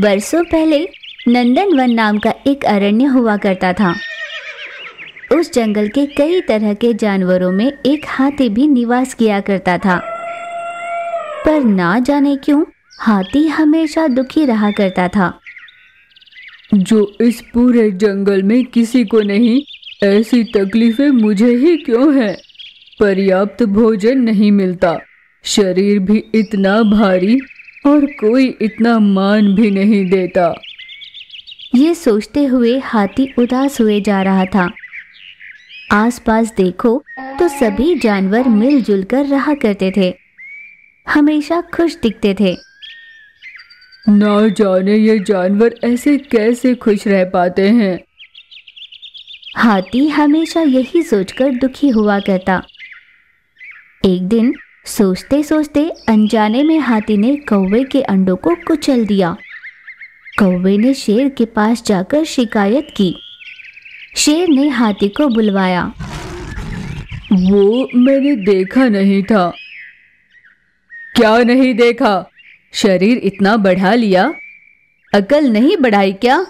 बरसों पहले नंदन वन नाम का एक अरण्य हुआ करता था उस जंगल के कई तरह के जानवरों में एक हाथी भी निवास किया करता था पर ना जाने क्यों हाथी हमेशा दुखी रहा करता था जो इस पूरे जंगल में किसी को नहीं ऐसी तकलीफें मुझे ही क्यों है पर्याप्त भोजन नहीं मिलता शरीर भी इतना भारी और कोई इतना मान भी नहीं देता ये सोचते हुए हाथी उदास हुए जा रहा था आसपास देखो तो सभी जानवर मिलजुल कर रहा करते थे हमेशा खुश दिखते थे ना जाने ये जानवर ऐसे कैसे खुश रह पाते हैं हाथी हमेशा यही सोचकर दुखी हुआ करता एक दिन सोचते सोचते अनजाने में हाथी ने कौवे के अंडों को कुचल दिया कौवे ने शेर के पास जाकर शिकायत की शेर ने हाथी को बुलवाया वो मैंने देखा नहीं था क्या नहीं देखा शरीर इतना बढ़ा लिया अकल नहीं बढ़ाई क्या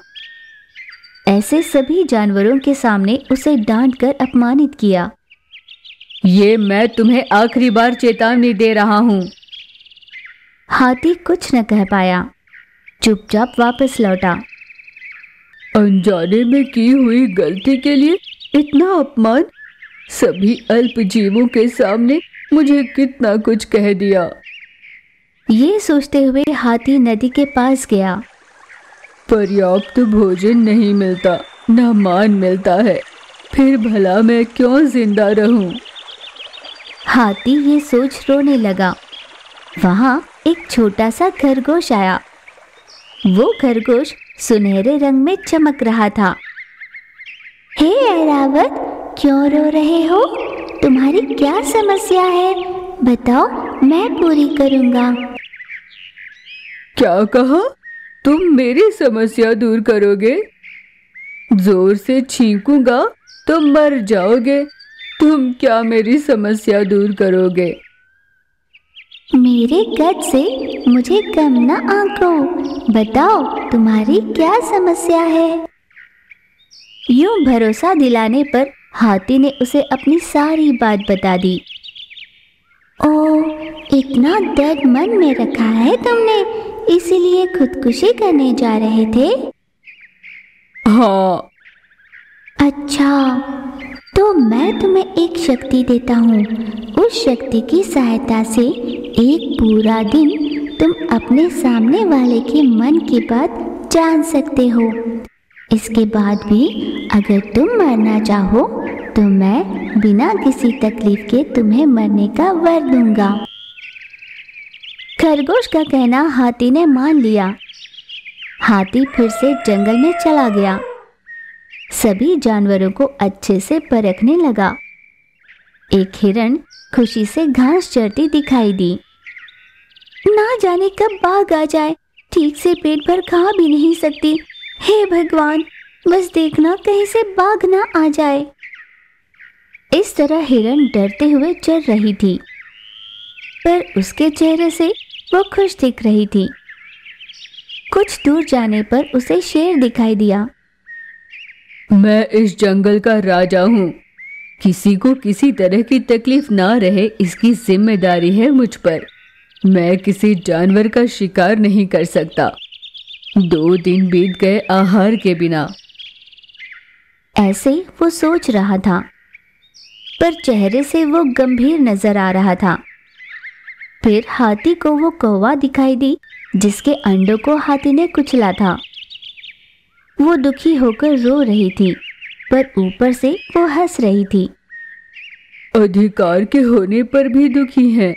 ऐसे सभी जानवरों के सामने उसे डांट कर अपमानित किया ये मैं तुम्हें आखिरी बार चेतावनी दे रहा हूँ हाथी कुछ न कह पाया चुपचाप वापस लौटा अनजाने में की हुई गलती के लिए इतना अपमान सभी अल्प जीवों के सामने मुझे कितना कुछ कह दिया ये सोचते हुए हाथी नदी के पास गया पर्याप्त भोजन नहीं मिलता न मान मिलता है फिर भला मैं क्यों जिंदा रहूं? हाथी ये सोच रोने लगा वहाँ एक छोटा सा खरगोश आया वो खरगोश सुनहरे रंग में चमक रहा था हे एरावत क्यों रो रहे हो तुम्हारी क्या समस्या है बताओ मैं पूरी करूँगा क्या कहा तुम मेरी समस्या दूर करोगे जोर से छींकूंगा तो मर जाओगे तुम क्या मेरी समस्या दूर करोगे मेरे गद से मुझे कम न आंको बताओ तुम्हारी क्या समस्या है यूं भरोसा दिलाने पर हाथी ने उसे अपनी सारी बात बता दी ओ इतना दर्द मन में रखा है तुमने इसीलिए खुदकुशी करने जा रहे थे हाँ अच्छा तो मैं तुम्हें एक शक्ति देता हूँ उस शक्ति की सहायता से एक पूरा दिन तुम अपने सामने वाले के मन की बात जान सकते हो इसके बाद भी अगर तुम मरना चाहो तो मैं बिना किसी तकलीफ के तुम्हें मरने का वर दूंगा खरगोश का कहना हाथी ने मान लिया हाथी फिर से जंगल में चला गया सभी जानवरों को अच्छे से परखने लगा एक हिरण खुशी से घास चरती दिखाई दी ना जाने कब बाघ आ जाए ठीक से पेट भर खा भी नहीं सकती हे भगवान बस देखना कहीं से बाघ ना आ जाए इस तरह हिरण डरते हुए चल रही थी पर उसके चेहरे से वो खुश दिख रही थी कुछ दूर जाने पर उसे शेर दिखाई दिया मैं इस जंगल का राजा हूँ किसी को किसी तरह की तकलीफ ना रहे इसकी जिम्मेदारी है मुझ पर मैं किसी जानवर का शिकार नहीं कर सकता दो दिन बीत गए आहार के बिना ऐसे वो सोच रहा था पर चेहरे से वो गंभीर नजर आ रहा था फिर हाथी को वो कौवा दिखाई दी जिसके अंडों को हाथी ने कुचला था वो दुखी होकर रो रही थी पर ऊपर से वो हंस रही थी अधिकार के होने पर भी दुखी है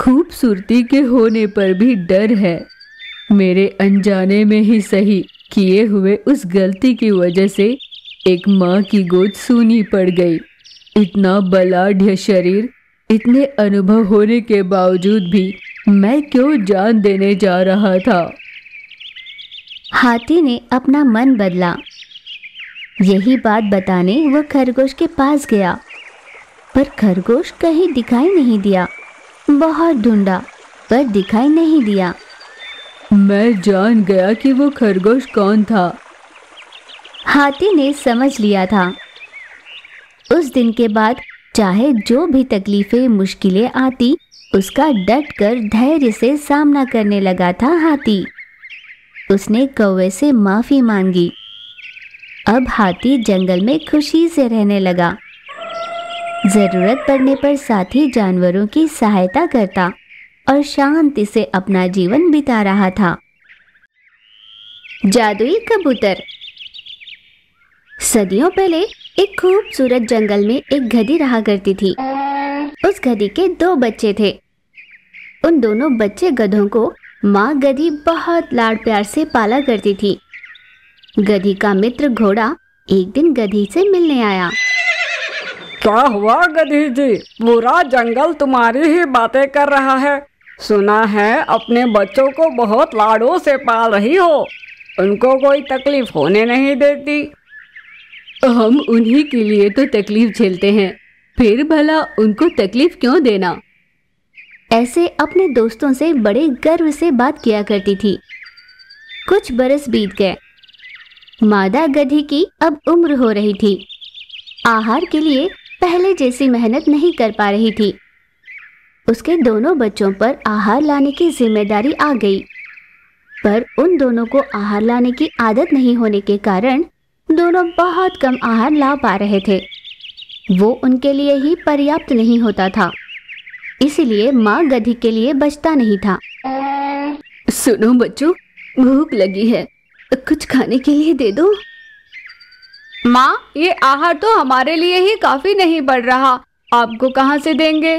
खूबसूरती के होने पर भी डर है मेरे अनजाने में ही सही किए हुए उस गलती की वजह से एक माँ की गोद सूनी पड़ गई इतना बलाढ़ शरीर इतने अनुभव होने के बावजूद भी मैं क्यों जान देने जा रहा था हाथी ने अपना मन बदला यही बात बताने वह खरगोश के पास गया पर खरगोश कहीं दिखाई नहीं दिया बहुत ढूंढा पर दिखाई नहीं दिया मैं जान गया कि वो खरगोश कौन था हाथी ने समझ लिया था उस दिन के बाद चाहे जो भी तकलीफें मुश्किलें आती उसका डट कर धैर्य से सामना करने लगा था हाथी उसने कौवे से माफ़ी मांगी अब हाथी जंगल में खुशी से रहने लगा ज़रूरत पड़ने पर साथी जानवरों की सहायता करता और शांति से अपना जीवन बिता रहा था जादुई कबूतर सदियों पहले एक खूबसूरत जंगल में एक गधी रहा करती थी उस गधी के दो बच्चे थे उन दोनों बच्चे गधों को माँ गधी बहुत लाड प्यार से पाला करती थी गधी का मित्र घोड़ा एक दिन गधी से मिलने आया क्या हुआ गधी जी पूरा जंगल तुम्हारी ही बातें कर रहा है सुना है अपने बच्चों को बहुत लाड़ों से पाल रही हो उनको कोई तकलीफ होने नहीं देती हम उन्हीं के लिए तो तकलीफ झेलते हैं फिर भला उनको तकलीफ क्यों देना ऐसे अपने दोस्तों से बड़े गर्व से बात किया करती थी कुछ बरस बीत गए मादा गधी की अब उम्र हो रही थी आहार के लिए पहले जैसी मेहनत नहीं कर पा रही थी उसके दोनों बच्चों पर आहार लाने की जिम्मेदारी आ गई पर उन दोनों को आहार लाने की आदत नहीं होने के कारण दोनों बहुत कम आहार ला पा रहे थे वो उनके लिए ही पर्याप्त नहीं होता था इसलिए माँ गधी के लिए बचता नहीं था सुनो बच्चों भूख लगी है कुछ खाने के लिए दे दो माँ ये आहार तो हमारे लिए ही काफी नहीं पड़ रहा आपको कहाँ से देंगे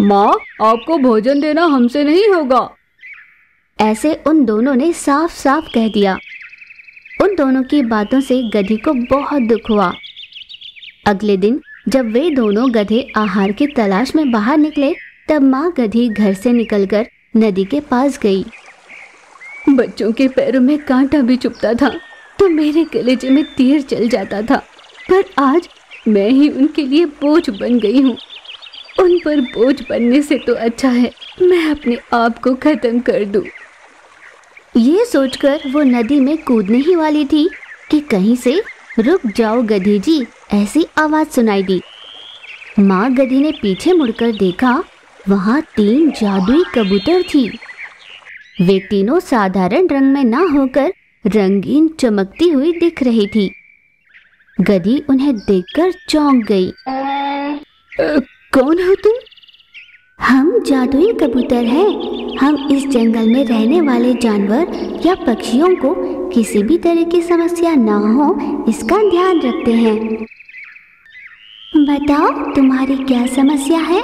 माँ आपको भोजन देना हमसे नहीं होगा ऐसे उन दोनों ने साफ साफ कह दिया उन दोनों की बातों से गधी को बहुत दुख हुआ अगले दिन जब वे दोनों गधे आहार की तलाश में बाहर निकले तब माँ गधी घर से निकलकर नदी के पास गई बच्चों के पैरों में कांटा भी चुपता था तो मेरे कलेजे में तीर चल जाता था पर आज मैं ही उनके लिए बोझ बन गई हूँ उन पर बोझ बनने से तो अच्छा है मैं अपने आप को खत्म कर दूँ ये सोचकर वो नदी में कूदने ही वाली थी कि कहीं से रुक जाओ गधे जी ऐसी आवाज सुनाई दी माँ गधी ने पीछे मुड़कर देखा वहाँ तीन जादुई कबूतर थी वे तीनों साधारण रंग में ना होकर रंगीन चमकती हुई दिख रही थी गधी उन्हें देखकर चौंक गई आ, आ, कौन हो तुम हम जादुई कबूतर हैं हम इस जंगल में रहने वाले जानवर या पक्षियों को किसी भी तरह की समस्या ना हो इसका ध्यान रखते हैं बताओ तुम्हारी क्या समस्या है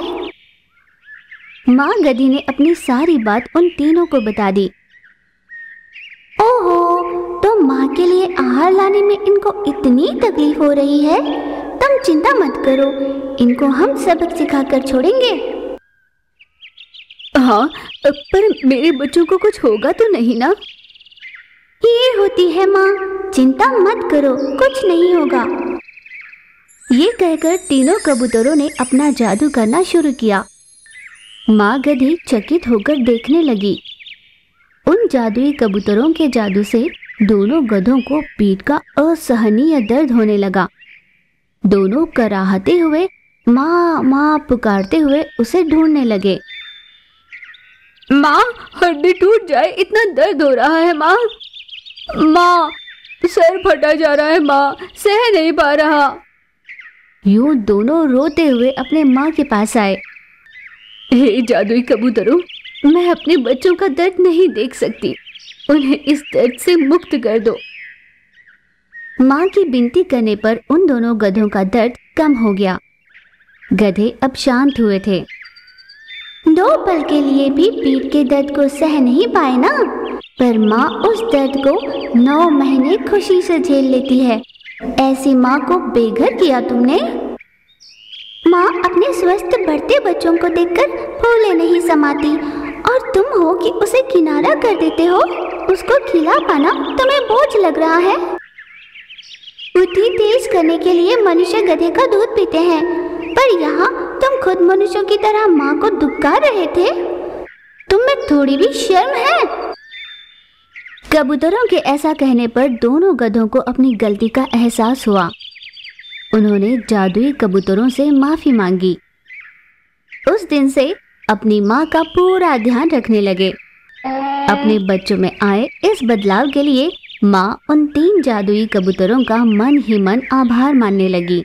माँ गदी ने अपनी सारी बात उन तीनों को बता दी ओहो तो माँ के लिए आहार लाने में इनको इतनी तकलीफ हो रही है तुम चिंता मत करो इनको हम सबक सिखा कर छोड़ेंगे हाँ पर मेरे बच्चों को कुछ होगा तो नहीं ना ये होती है माँ चिंता मत करो कुछ नहीं होगा ये कहकर तीनों कबूतरों ने अपना जादू करना शुरू किया माँ गधी चकित होकर देखने लगी उन जादुई कबूतरों के जादू से दोनों गधों को पीठ का असहनीय दर्द होने लगा दोनों कराहते हुए माँ माँ पुकारते हुए उसे ढूंढने लगे माँ हड्डी टूट जाए इतना दर्द हो रहा है माँ माँ सर फटा जा रहा है माँ सह नहीं पा रहा यूं दोनों रोते हुए अपने माँ के पास आए हे जादुई कबूतरों मैं अपने बच्चों का दर्द नहीं देख सकती उन्हें इस दर्द से मुक्त कर दो माँ की बिनती करने पर उन दोनों गधों का दर्द कम हो गया गधे अब शांत हुए थे दो पल के लिए भी पीठ के दर्द को सह नहीं पाए ना पर माँ उस दर्द को नौ महीने खुशी से झेल लेती है ऐसी माँ को बेघर किया तुमने माँ अपने स्वस्थ बढ़ते बच्चों को देखकर फूले नहीं समाती और तुम हो कि उसे किनारा कर देते हो उसको खिला पाना तुम्हें बोझ लग रहा है बुद्धि तेज करने के लिए मनुष्य गधे का दूध पीते हैं पर यहाँ तुम खुद मनुष्यों की तरह माँ को दुखा रहे थे तुम्हें थोड़ी भी शर्म है कबूतरों के ऐसा कहने पर दोनों गधों को अपनी गलती का एहसास हुआ उन्होंने जादुई कबूतरों से माफी मांगी उस दिन से अपनी माँ का पूरा ध्यान रखने लगे अपने बच्चों में आए इस बदलाव के लिए माँ उन तीन जादुई कबूतरों का मन ही मन आभार मानने लगी